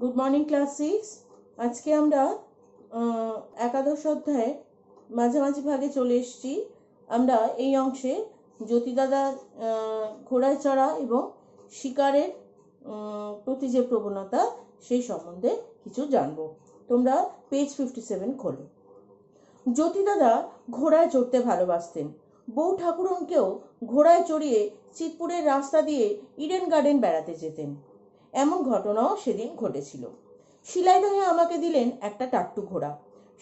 Good morning class six আজকে আমরা একাদশ অধ্যায়ের মাঝামাঝি ভাগে চলে এসেছি আমরা এই অংশে জ্যোতিদাদা ঘোড়ায় চড়া এবং শিকারের প্রতি যে প্রবণতা সেই সম্বন্ধে কিছু জানব তোমরা পেজ ফিফটি সেভেন খোলো জ্যোতিদাদা ঘোড়ায় চড়তে ভালোবাসতেন বউ ঠাকুরনকেও ঘোড়ায় চড়িয়ে চিতপুরের রাস্তা দিয়ে ইডেন গার্ডেন বেড়াতে যেতেন এমন ঘটনাও সেদিন ঘটেছিল শিলাই ভাইয়া আমাকে দিলেন একটা টাট্টু ঘোড়া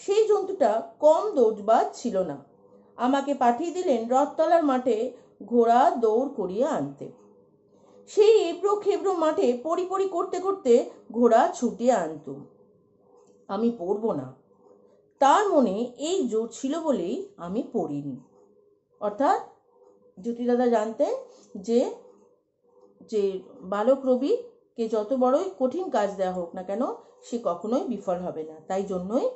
সেই জন্তুটা কম দৌড়বাজ ছিল না আমাকে পাঠিয়ে দিলেন রথতলার মাঠে ঘোড়া দৌড় করিয়ে আনতে সেই এবড়ো খেবড়ো মাঠে পরিপরি করতে করতে ঘোড়া ছুটিয়ে আনত আমি পড়ব না তার মনে এই জোর ছিল বলেই আমি পড়িনি অর্থাৎ জ্যোতিদাদা জানতেন যে যে বালক রবি কে যত বড়ই কঠিন কাজ দেওয়া হোক না কেন সে কখনোই বিফল হবে না তাই জন্যই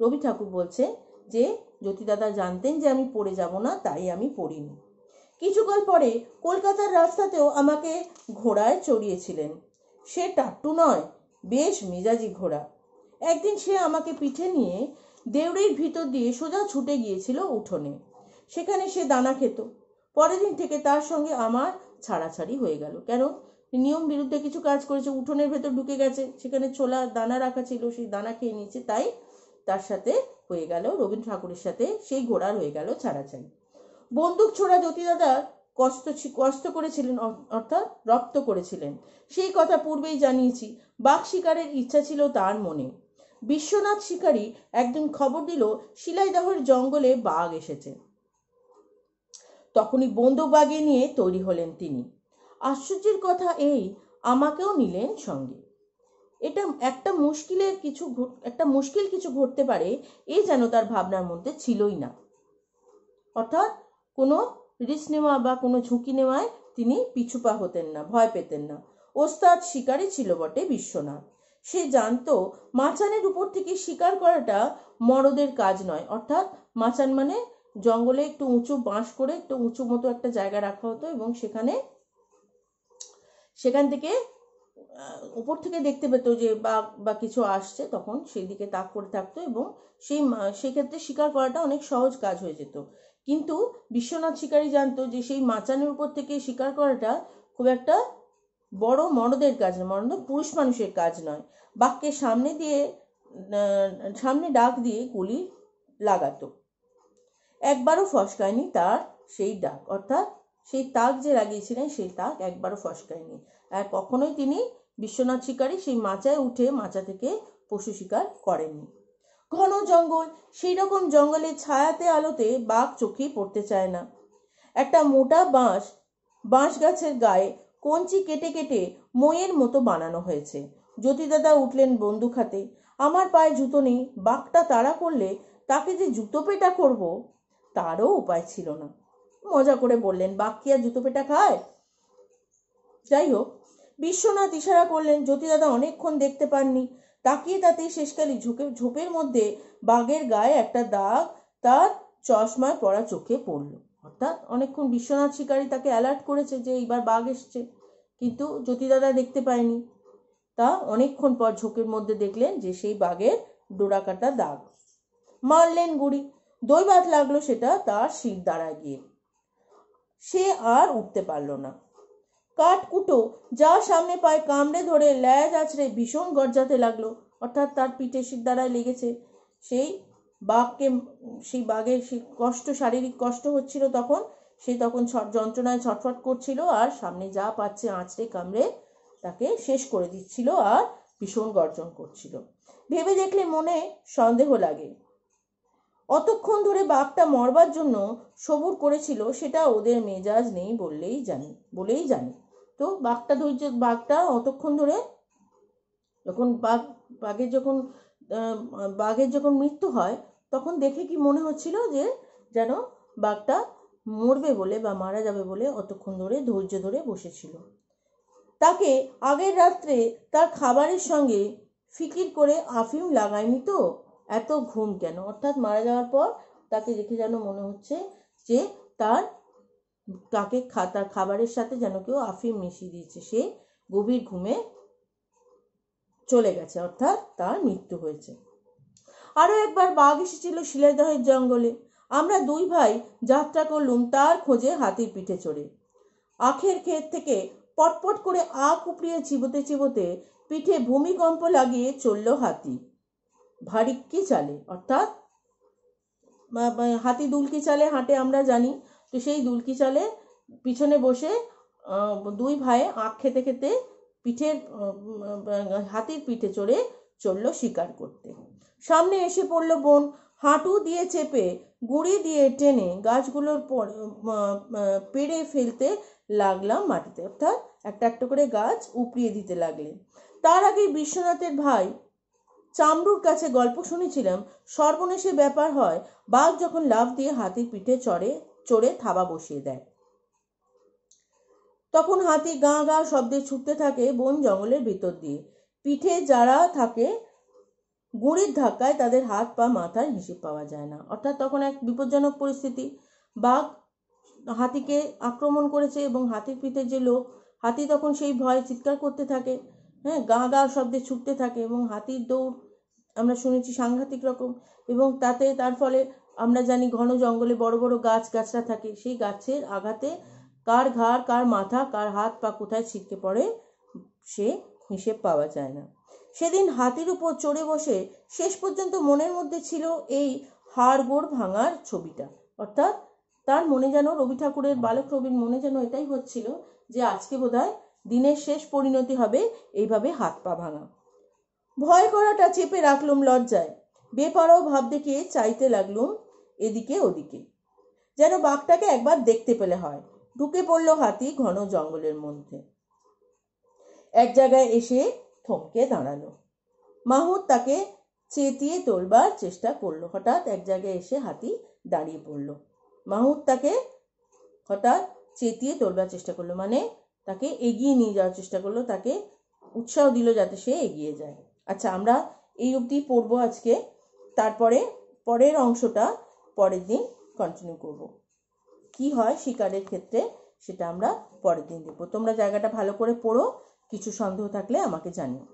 রবি ঠাকুর বলছে যে জ্যোতিদাদা জানতেন যে আমি পড়ে যাব না তাই আমি পড়িনি কিছুকাল পরে কলকাতার রাস্তাতেও আমাকে ঘোড়ায় চড়িয়েছিলেন সে টাট্টু নয় বেশ মেজাজি ঘোড়া একদিন সে আমাকে পিঠে নিয়ে দেউড়ির ভিতর দিয়ে সোজা ছুটে গিয়েছিল উঠোনে সেখানে সে দানা খেত পরের দিন থেকে তার সঙ্গে আমার ছাড়াছাড়ি হয়ে গেল কেন নিয়ম বিরুদ্ধে কিছু কাজ করেছে উঠোনের ভেতর ঢুকে গেছে সেখানে ছোলা দানা রাখা ছিল সেই দানা খেয়ে নিয়েছে তাই তার সাথে হয়ে গেল রবীন্দ্র ঠাকুরের সাথে সেই ঘোড়ার হয়ে গেল ছাড়াছাড়ি বন্দুক ছোড়া জ্যোতিদাদা কষ্ট কষ্ট করেছিলেন অর্থাৎ রপ্ত করেছিলেন সেই কথা পূর্বেই জানিয়েছি বাঘ শিকারের ইচ্ছা ছিল তার মনে বিশ্বনাথ শিকারী একদিন খবর দিল শিলাইদাহর জঙ্গলে বাঘ এসেছে তখনই বন্দুক বাগে নিয়ে তৈরি হলেন তিনি আশ্চর্যের কথা এই আমাকেও নিলেন সঙ্গে এটা একটা মুশকিলের কিছু একটা মুশকিল কিছু ঘটতে পারে এই যেন তার ভাবনার মধ্যে ছিলই না অর্থাৎ কোনো রিস্ক নেওয়া বা কোনো ঝুঁকি নেওয়ায় তিনি পিছুপা হতেন না ভয় পেতেন না ওস্তাদ শিকারই ছিল বটে বিশ্বনাথ সে জানতো মাচানের উপর থেকে শিকার করাটা মরদের কাজ নয় অর্থাৎ মাচান মানে জঙ্গলে একটু উঁচু বাঁশ করে একটু উঁচু মতো একটা জায়গা রাখা হতো এবং সেখানে সেখান থেকে উপর থেকে দেখতে পেতো যে বাঘ বা কিছু আসছে তখন সেই দিকে তাক করে থাকতো এবং সেই সেক্ষেত্রে শিকার করাটা অনেক সহজ কাজ হয়ে যেত কিন্তু বিশ্বনাথ শিকারী জানতো যে সেই মাচানের উপর থেকে শিকার করাটা খুব একটা বড় মরদের কাজ নয় মরদ পুরুষ মানুষের কাজ নয় বাক্যের সামনে দিয়ে সামনে ডাক দিয়ে গুলি লাগাতো একবারও ফসকায়নি তার সেই ডাক অর্থাৎ সেই তাক যে লাগিয়েছিলেন সেই তাক একবারও ফসকায়নি আর কখনোই তিনি বিশ্বনাথ শিকারী সেই মাচায় উঠে মাচা থেকে পশু শিকার করেননি ঘন জঙ্গল সেই রকম জঙ্গলে ছায়াতে আলোতে বাঘ চোখে পড়তে চায় না একটা মোটা বাঁশ বাঁশ গাছের গায়ে কঞ্চি কেটে কেটে মইয়ের মতো বানানো হয়েছে জ্যোতিদাদা উঠলেন বন্দুক হাতে আমার পায়ে জুতো নেই বাঘটা তাড়া করলে তাকে যে জুতো পেটা করব তারও উপায় ছিল না মজা করে বললেন বাক্কি আর জুতো পেটা খায় যাই হোক বিশ্বনাথ ইশারা করলেন জ্যোতিদাদা অনেকক্ষণ দেখতে পাননি তাকিয়ে তাতেই শেষকালে ঝোঁকে ঝোপের মধ্যে বাঘের গায়ে একটা দাগ তার চশমায় পড়া চোখে পড়ল অর্থাৎ অনেকক্ষণ বিশ্বনাথ শিকারী তাকে অ্যালার্ট করেছে যে এইবার বাঘ এসছে কিন্তু জ্যোতিদাদা দেখতে পায়নি তা অনেকক্ষণ পর ঝোঁকের মধ্যে দেখলেন যে সেই বাঘের ডোরাকাটা দাগ মারলেন গুড়ি দৈবাত লাগলো সেটা তার শির দাঁড়ায় গিয়ে সে আর উঠতে পারল না কাঠকুটো যা সামনে পায় কামড়ে ধরে ল্যাজ আছড়ে ভীষণ গর্জাতে লাগলো অর্থাৎ তার পিঠে দ্বারায় লেগেছে সেই বাঘকে সেই বাঘের সেই কষ্ট শারীরিক কষ্ট হচ্ছিল তখন সে তখন যন্ত্রণায় ছটফট করছিল আর সামনে যা পাচ্ছে আঁচড়ে কামড়ে তাকে শেষ করে দিচ্ছিল আর ভীষণ গর্জন করছিল ভেবে দেখলে মনে সন্দেহ লাগে অতক্ষণ ধরে বাঘটা মরবার জন্য সবুর করেছিল সেটা ওদের মেজাজ নেই বললেই জানি বলেই জানি তো বাঘটা ধৈর্য বাঘটা অতক্ষণ ধরে যখন বাঘ বাঘের যখন বাঘের যখন মৃত্যু হয় তখন দেখে কি মনে হচ্ছিল যে যেন বাঘটা মরবে বলে বা মারা যাবে বলে অতক্ষণ ধরে ধৈর্য ধরে বসেছিল তাকে আগের রাত্রে তার খাবারের সঙ্গে ফিকির করে আফিম লাগায়নি তো এত ঘুম কেন অর্থাৎ মারা যাওয়ার পর তাকে দেখে যেন মনে হচ্ছে যে তার তাকে তার খাবারের সাথে যেন কেউ আফিম মিশিয়ে দিয়েছে সে গভীর ঘুমে চলে গেছে অর্থাৎ তার মৃত্যু হয়েছে আরও একবার বাঘ এসেছিল শিলাদহের জঙ্গলে আমরা দুই ভাই যাত্রা করলুম তার খোঁজে হাতির পিঠে চড়ে আখের ক্ষেত থেকে পটপট করে আখ উপড়িয়ে চিবোতে চিবোতে পিঠে ভূমিকম্প লাগিয়ে চলল হাতি ভারিক্কি চালে অর্থাৎ হাতি দুলকি চালে হাঁটে আমরা জানি তো সেই দুলকি চালে পিছনে বসে দুই ভাইয়ে আঁক খেতে খেতে পিঠের হাতির পিঠে চড়ে চললো শিকার করতে সামনে এসে পড়ল বোন হাঁটু দিয়ে চেপে গুঁড়ি দিয়ে টেনে গাছগুলোর পেড়ে ফেলতে লাগলাম মাটিতে অর্থাৎ একটা একটা করে গাছ উপড়িয়ে দিতে লাগলেন তার আগে বিশ্বনাথের ভাই চামড়ুর কাছে গল্প শুনেছিলাম সর্বনেশে ব্যাপার হয় বাঘ যখন লাভ দিয়ে হাতির পিঠে চড়ে চড়ে থাবা বসিয়ে দেয় তখন হাতি গাঁ গাঁ শব্দে ছুটতে থাকে বন জঙ্গলের ভিতর দিয়ে পিঠে যারা থাকে গুঁড়ির ধাক্কায় তাদের হাত পা মাথার হিসেব পাওয়া যায় না অর্থাৎ তখন এক বিপজ্জনক পরিস্থিতি বাঘ হাতিকে আক্রমণ করেছে এবং হাতির পিঠে যে লোক হাতি তখন সেই ভয়ে চিৎকার করতে থাকে হ্যাঁ গা গা শব্দে ছুটতে থাকে এবং হাতির দৌড় আমরা শুনেছি সাংঘাতিক রকম এবং তাতে তার ফলে আমরা জানি ঘন জঙ্গলে বড় বড় গাছ গাছরা থাকে সেই গাছের আঘাতে কার ঘাড় কার মাথা কার হাত পা কোথায় ছিটকে পড়ে সে হিসেব পাওয়া যায় না সেদিন হাতির উপর চড়ে বসে শেষ পর্যন্ত মনের মধ্যে ছিল এই হাড়গোড় ভাঙার ছবিটা অর্থাৎ তার মনে যেন রবি ঠাকুরের বালক রবির মনে যেন এটাই হচ্ছিল যে আজকে বোধ দিনের শেষ পরিণতি হবে এইভাবে হাত পা ভাঙা ভয় করাটা চেপে রাখলুম লজ্জায় বেপারও ভাব দেখে চাইতে লাগলুম এদিকে ওদিকে যেন বাঘটাকে একবার দেখতে পেলে হয় ঢুকে পড়ল হাতি ঘন জঙ্গলের মধ্যে এক জায়গায় এসে থমকে দাঁড়ালো মাহুদ তাকে চেতিয়ে তোলবার চেষ্টা করলো হঠাৎ এক জায়গায় এসে হাতি দাঁড়িয়ে পড়ল মাহুদ তাকে হঠাৎ চেতিয়ে তোলবার চেষ্টা করলো মানে তাকে এগিয়ে নিয়ে যাওয়ার চেষ্টা করলো তাকে উৎসাহ দিল যাতে সে এগিয়ে যায় আচ্ছা আমরা এই অবধি পড়ব আজকে তারপরে পরের অংশটা পরের দিন কন্টিনিউ করব। কি হয় শিকারের ক্ষেত্রে সেটা আমরা পরের দিন দেবো তোমরা জায়গাটা ভালো করে পড়ো কিছু সন্দেহ থাকলে আমাকে জানিও